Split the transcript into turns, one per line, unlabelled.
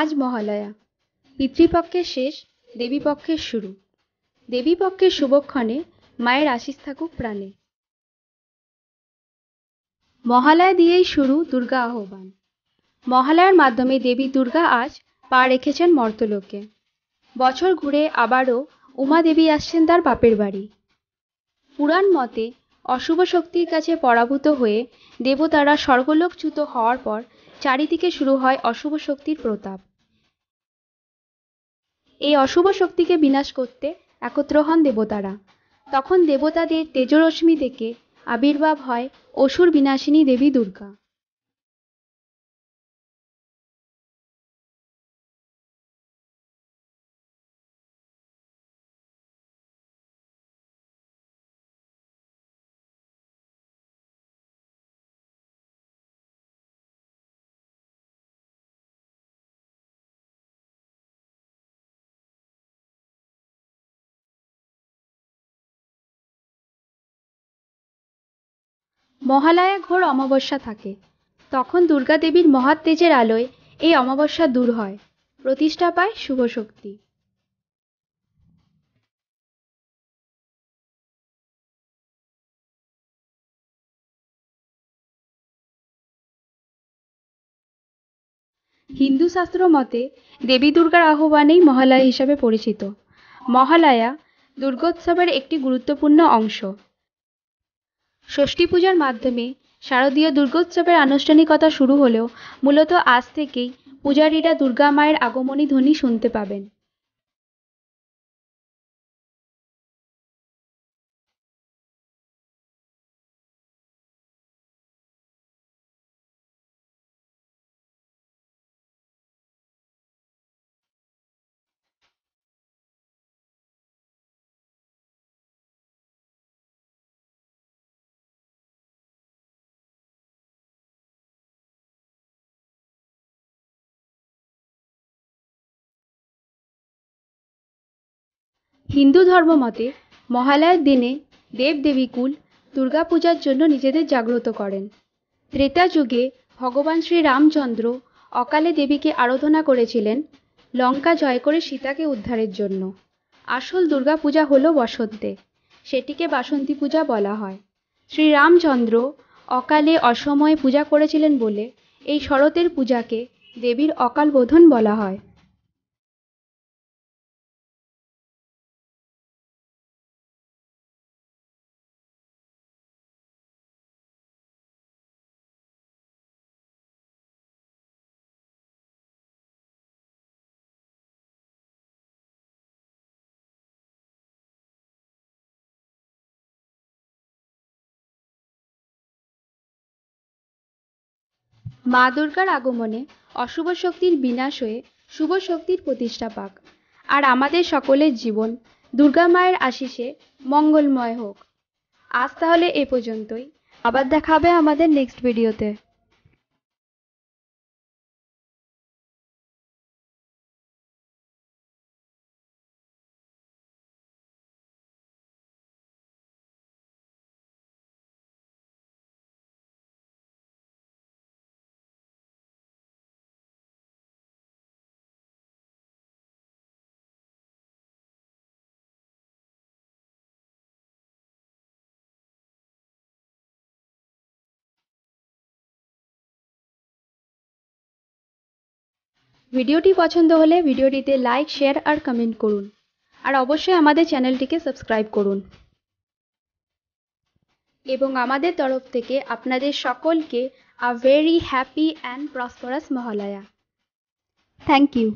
আজ মহালয়া পিতৃপক্ষের শেষ
দেবীপক্ষের শুরু দেবীপক্ষের শুভক্ষণে মায়ের আশিস থাকুক প্রাণে মহালয়া দিয়েই শুরু দুর্গা আহ্বান মহালয়ার মাধ্যমে দেবী দুর্গা আজ পা রেখেছেন মর্তলোকে বছর ঘুরে আবারও উমা দেবী আসছেন তার বাপের বাড়ি পুরাণ মতে অশুভ শক্তির কাছে পরাভূত হয়ে দেবতারা স্বর্গলোকচ্যুত হওয়ার পর চারিদিকে শুরু হয় অশুভ শক্তির প্রতাপ এই অশুভ শক্তিকে বিনাশ করতে একত্র হন দেবতারা তখন দেবতাদের তেজরশ্মি
থেকে আবির্ভাব হয় অসুর বিনাশিনী দেবী দুর্গা মহালয়া ঘোর অমাবস্যা থাকে তখন দুর্গা দেবীর মহাত্তেজের আলোয় এই অমাবস্যা দূর হয় প্রতিষ্ঠা পায় শুভ শক্তি হিন্দু শাস্ত্র মতে দেবী দুর্গার আহ্বানেই মহালয়া হিসাবে
পরিচিত মহালয়া দুর্গোৎসবের একটি গুরুত্বপূর্ণ অংশ ষষ্ঠী পূজার মাধ্যমে শারদীয় দুর্গোৎসবের আনুষ্ঠানিকতা শুরু হলেও
মূলত আজ থেকেই পূজারীরা দুর্গা মায়ের আগমনী ধ্বনি শুনতে পাবেন হিন্দু ধর্ম মতে মহালয়ার দিনে দুর্গা
দুর্গাপূজার জন্য নিজেদের জাগ্রত করেন ত্রেতা যুগে ভগবান শ্রী রামচন্দ্র অকালে দেবীকে আরাধনা করেছিলেন লঙ্কা জয় করে সীতাকে উদ্ধারের জন্য আসল দুর্গাপূজা হল বসন্তে সেটিকে বাসন্তী পূজা বলা হয় শ্রী রামচন্দ্র অকালে অসময়ে পূজা করেছিলেন বলে এই শরতের
পূজাকে দেবীর অকাল বোধন বলা হয় মা দুর্গার আগমনে অশুভ শক্তির বিনাশ হয়ে শুভ শক্তির প্রতিষ্ঠা পাক আর
আমাদের সকলের জীবন দুর্গা মায়ের আশিসে মঙ্গলময় হোক আজ তাহলে
এ পর্যন্তই আবার দেখাবে আমাদের নেক্সট ভিডিওতে ভিডিওটি পছন্দ হলে ভিডিওটিতে লাইক শেয়ার আর কমেন্ট
করুন আর অবশ্যই আমাদের চ্যানেলটিকে সাবস্ক্রাইব করুন এবং আমাদের তরফ থেকে আপনাদের সকলকে a very happy and
prosperous Mahalaya thank you